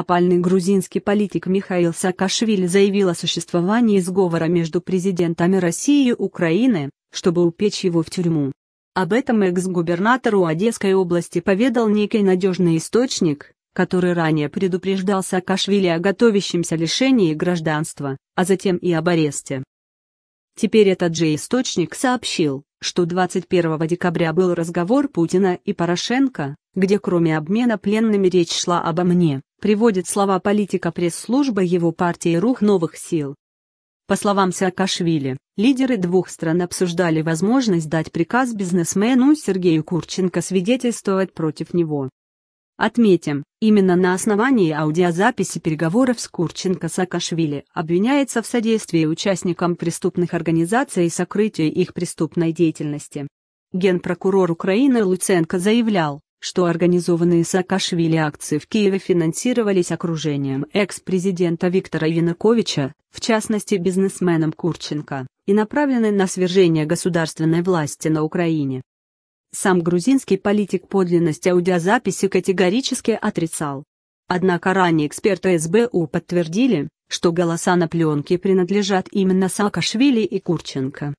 Опальный грузинский политик Михаил Саакашвили заявил о существовании сговора между президентами России и Украины, чтобы упечь его в тюрьму. Об этом экс-губернатору Одесской области поведал некий надежный источник, который ранее предупреждал Саакашвили о готовящемся лишении гражданства, а затем и об аресте. Теперь этот же источник сообщил, что 21 декабря был разговор Путина и Порошенко, где кроме обмена пленными речь шла обо мне приводит слова политика пресс служба его партии «Рух новых сил». По словам Саакашвили, лидеры двух стран обсуждали возможность дать приказ бизнесмену Сергею Курченко свидетельствовать против него. Отметим, именно на основании аудиозаписи переговоров с Курченко Саакашвили обвиняется в содействии участникам преступных организаций и сокрытии их преступной деятельности. Генпрокурор Украины Луценко заявлял, что организованные Саакашвили акции в Киеве финансировались окружением экс-президента Виктора Януковича, в частности бизнесменом Курченко, и направлены на свержение государственной власти на Украине. Сам грузинский политик подлинность аудиозаписи категорически отрицал. Однако ранее эксперты СБУ подтвердили, что голоса на пленке принадлежат именно Саакашвили и Курченко.